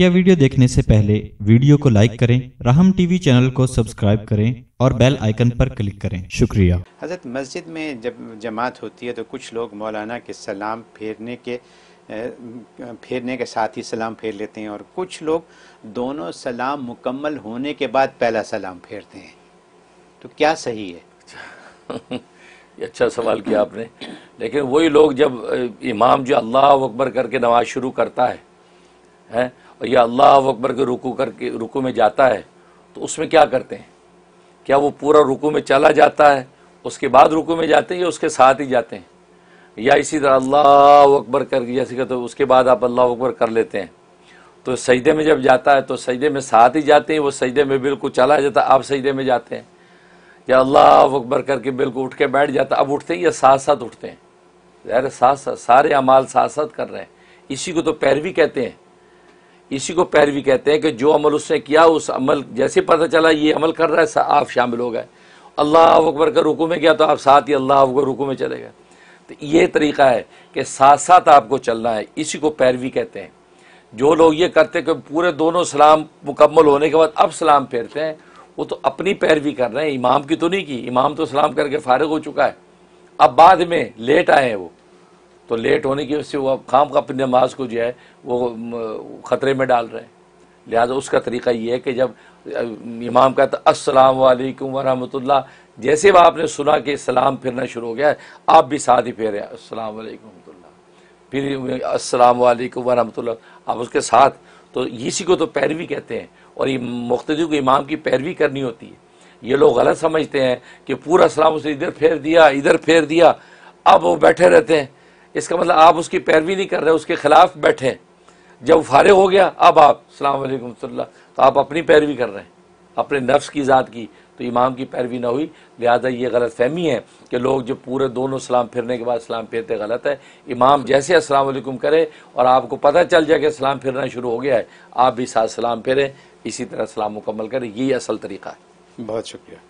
मुख्य वीडियो देखने से पहले वीडियो को लाइक करें रहम टीवी चैनल को सब्सक्राइब करें और बेल आइकन पर क्लिक करें शुक्रिया हजरत मस्जिद में जब जमात होती है तो कुछ लोग मौलाना के सलाम फेरने के फेरने के साथ ही सलाम फेर लेते हैं और कुछ लोग दोनों सलाम मुकम्मल होने के बाद पहला सलाम फेरते हैं तो क्या सही है अच्छा सवाल किया आपने लेकिन वही लोग जब इमाम जो अल्लाह अकबर करके नमाज शुरू करता है हैं या अल्लाह अकबर के रुकू करके रुकू में जाता है तो उसमें क्या करते हैं क्या वो पूरा रुकू में चला जाता है उसके बाद रुकू में जाते हैं या उसके साथ ही जाते हैं या इसी तरह अल्लाह अकबर करके जैसे कहते तो उसके बाद आप अल्लाह अकबर कर लेते हैं तो सजदे में जब जाता है तो सजदे में साथ ही जाते हैं वो सजदे में बिल्कुल चला जाता आप सजदे में जाते हैं या अल्लाह अकबर करके बिल्कुल उठ के बैठ जाता अब उठते हैं या साथ साथ उठते हैं अरे साथ साथ सारे अमाल साथ साथ कर रहे हैं इसी को तो पैरवी कहते हैं इसी को पैरवी कहते हैं कि जो अमल उसने किया उस अमल जैसे पता चला ये अमल कर रहा है आप शामिल हो गए अल्लाह अकबर का रुकू में गया तो आप साथ ही अल्लाह अकबर रुकू में चले गए तो ये तरीका है कि साथ साथ आपको चलना है इसी को पैरवी कहते हैं जो लोग ये करते हैं कि पूरे दोनों सलाम मुकम्मल होने के बाद अब सलाम फेरते हैं वो तो अपनी पैरवी कर रहे हैं इमाम की तो नहीं की इमाम तो सलाम करके फारग हो चुका है अब बाद में लेट आए हैं वो तो लेट होने की वजह से वो खाम का अपनी नमाज को जो है वो ख़तरे में डाल रहे हैं लिहाजा उसका तरीका ये है कि जब इमाम कहता अस्सलाम वालेकुम वरहमतुल्लाह जैसे वह आपने सुना कि सलाम फिरना शुरू हो गया आप भी साथ ही फेरें असलम वरहमतुल्ला फिर अस्सलाम वालेकुम वरहमतुल्लाह आप उसके साथ तो इसी को तो पैरवी कहते हैं और ये मुख्तदी को इमाम की पैरवी करनी होती है ये लोग गलत समझते हैं कि पूरा सलाम उसे इधर फेर दिया इधर फेर दिया अब वो बैठे रहते हैं इसका मतलब आप उसकी पैरवी नहीं कर रहे उसके ख़िलाफ़ बैठे जब फारग हो गया अब आप सलामकुम तो आप अपनी पैरवी कर रहे हैं अपने नफ्स की ज़ात की तो इमाम की पैरवी ना हुई लिहाजा ये गलत फहमी है कि लोग जो पूरे दोनों सलाम फिरने के बाद सलाम फिरते गलत है इमाम जैसे असलम करे और आपको पता चल जाए कि सलाम फिरना शुरू हो गया है आप भी साथ सलाम फिरें इसी तरह सलाम मुकम्मल करें यही असल तरीका है बहुत शुक्रिया